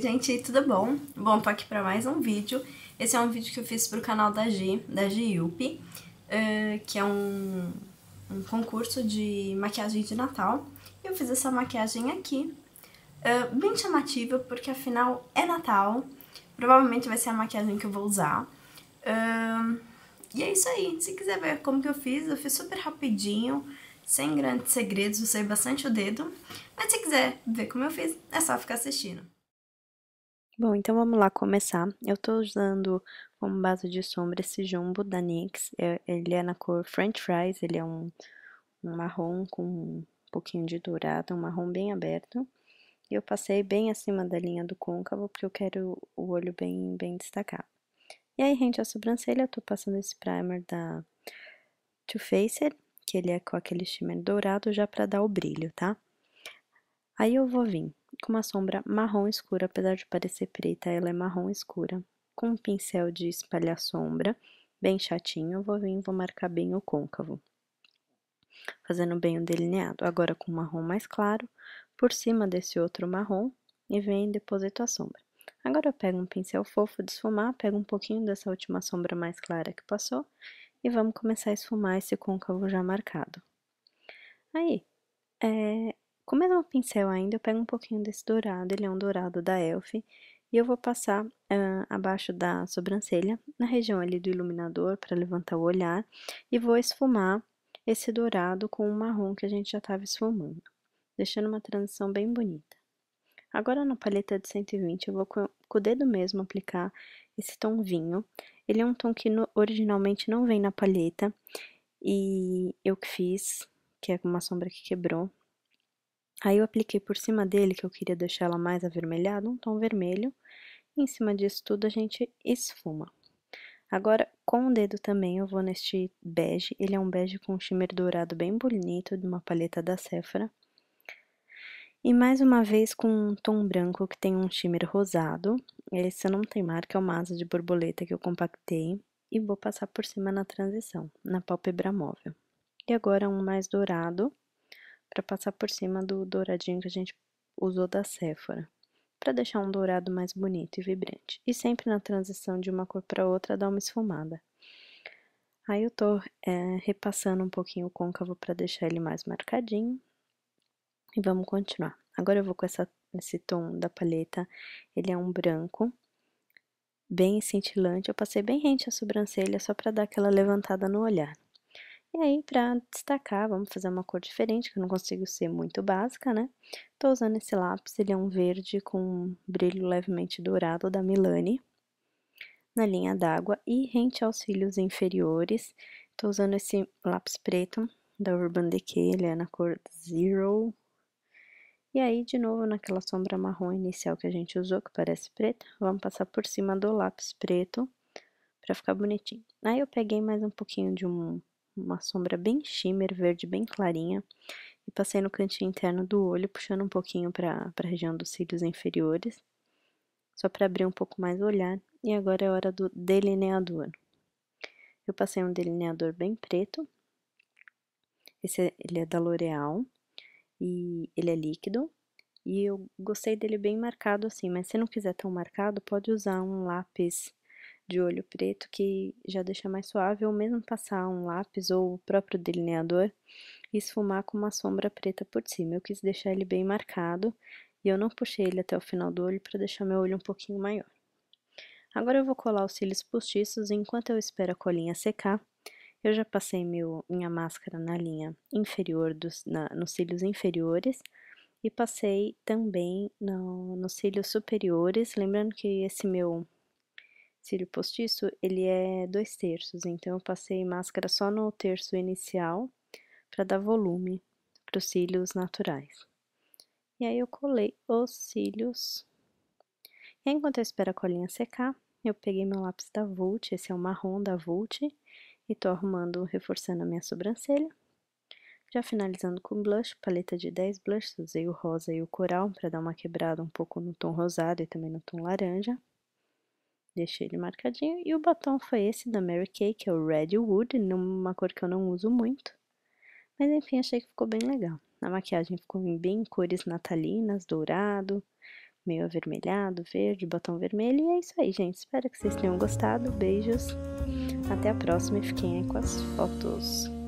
Oi gente, tudo bom? Bom, tô aqui pra mais um vídeo. Esse é um vídeo que eu fiz pro canal da G, da G uh, que é um, um, concurso de maquiagem de Natal. Eu fiz essa maquiagem aqui, uh, bem chamativa, porque afinal é Natal, provavelmente vai ser a maquiagem que eu vou usar. Uh, e é isso aí, se quiser ver como que eu fiz, eu fiz super rapidinho, sem grandes segredos, usei bastante o dedo. Mas se quiser ver como eu fiz, é só ficar assistindo. Bom, então vamos lá começar. Eu estou usando como base de sombra esse jumbo da NYX. É, ele é na cor French Fries, ele é um, um marrom com um pouquinho de dourado, um marrom bem aberto. E eu passei bem acima da linha do côncavo, porque eu quero o olho bem, bem destacado. E aí, rente à sobrancelha, eu tô passando esse primer da Too Faced, que ele é com aquele shimmer dourado já para dar o brilho, tá? Aí eu vou vir com uma sombra marrom escura, apesar de parecer preta, ela é marrom escura. Com um pincel de espalhar sombra, bem chatinho, eu vou vir e vou marcar bem o côncavo. Fazendo bem o delineado. Agora com um marrom mais claro, por cima desse outro marrom, e vem deposito a sombra. Agora eu pego um pincel fofo de esfumar, pego um pouquinho dessa última sombra mais clara que passou e vamos começar a esfumar esse côncavo já marcado. Aí, é, com o mesmo é pincel ainda, eu pego um pouquinho desse dourado, ele é um dourado da Elf, e eu vou passar uh, abaixo da sobrancelha, na região ali do iluminador, para levantar o olhar, e vou esfumar esse dourado com o marrom que a gente já estava esfumando, deixando uma transição bem bonita. Agora, na paleta de 120, eu vou com, o dedo mesmo aplicar esse tom vinho. Ele é um tom que no, originalmente não vem na paleta, e eu que fiz, que é uma sombra que quebrou, Aí eu apliquei por cima dele, que eu queria deixar ela mais avermelhada, um tom vermelho. E em cima disso tudo, a gente esfuma. Agora, com o dedo também, eu vou neste bege. Ele é um bege com um shimmer dourado bem bonito, de uma paleta da Sephora. E mais uma vez com um tom branco que tem um shimmer rosado. Esse não tem marca, é uma asa de borboleta que eu compactei. E vou passar por cima na transição, na pálpebra móvel. E agora um mais dourado para passar por cima do douradinho que a gente usou da Sephora, para deixar um dourado mais bonito e vibrante. E sempre na transição de uma cor para outra dá uma esfumada. Aí eu tô é, repassando um pouquinho o côncavo para deixar ele mais marcadinho. E vamos continuar. Agora eu vou com essa, esse tom da palheta, ele é um branco, bem cintilante. Eu passei bem rente a sobrancelha só para dar aquela levantada no olhar. E aí, para destacar, vamos fazer uma cor diferente, que eu não consigo ser muito básica, né? Tô usando esse lápis, ele é um verde com um brilho levemente dourado da Milani, na linha d'água e rente aos cílios inferiores. Tô usando esse lápis preto da Urban Decay, ele é na cor Zero. E aí, de novo, naquela sombra marrom inicial que a gente usou, que parece preta, vamos passar por cima do lápis preto para ficar bonitinho. Aí eu peguei mais um pouquinho de um uma sombra bem shimmer, verde bem clarinha. E passei no cantinho interno do olho, puxando um pouquinho para a região dos cílios inferiores. Só para abrir um pouco mais o olhar. E agora é hora do delineador. Eu passei um delineador bem preto. Esse é, ele é da L'Oreal. E ele é líquido. E eu gostei dele bem marcado assim, mas se não quiser tão marcado, pode usar um lápis de olho preto que já deixa mais suave, ou mesmo passar um lápis ou o próprio delineador e esfumar com uma sombra preta por cima. Eu quis deixar ele bem marcado e eu não puxei ele até o final do olho para deixar meu olho um pouquinho maior. Agora eu vou colar os cílios postiços enquanto eu espero a colinha secar. Eu já passei meu, minha máscara na linha inferior, dos, na, nos cílios inferiores, e passei também no, nos cílios superiores, lembrando que esse meu cílio postiço, ele é dois terços, então eu passei máscara só no terço inicial para dar volume para os cílios naturais. E aí eu colei os cílios. E enquanto eu espero a colinha secar, eu peguei meu lápis da Vult, esse é o marrom da Vult, e tô arrumando, reforçando a minha sobrancelha. Já finalizando com blush, paleta de 10 blushes, usei o rosa e o coral para dar uma quebrada um pouco no tom rosado e também no tom laranja. Deixei ele marcadinho. E o batom foi esse da Mary Kay, que é o Red Wood, numa cor que eu não uso muito. Mas enfim, achei que ficou bem legal. A maquiagem ficou bem cores natalinas, dourado, meio avermelhado, verde, batom vermelho. E é isso aí, gente. Espero que vocês tenham gostado. Beijos. Até a próxima e fiquem aí com as fotos.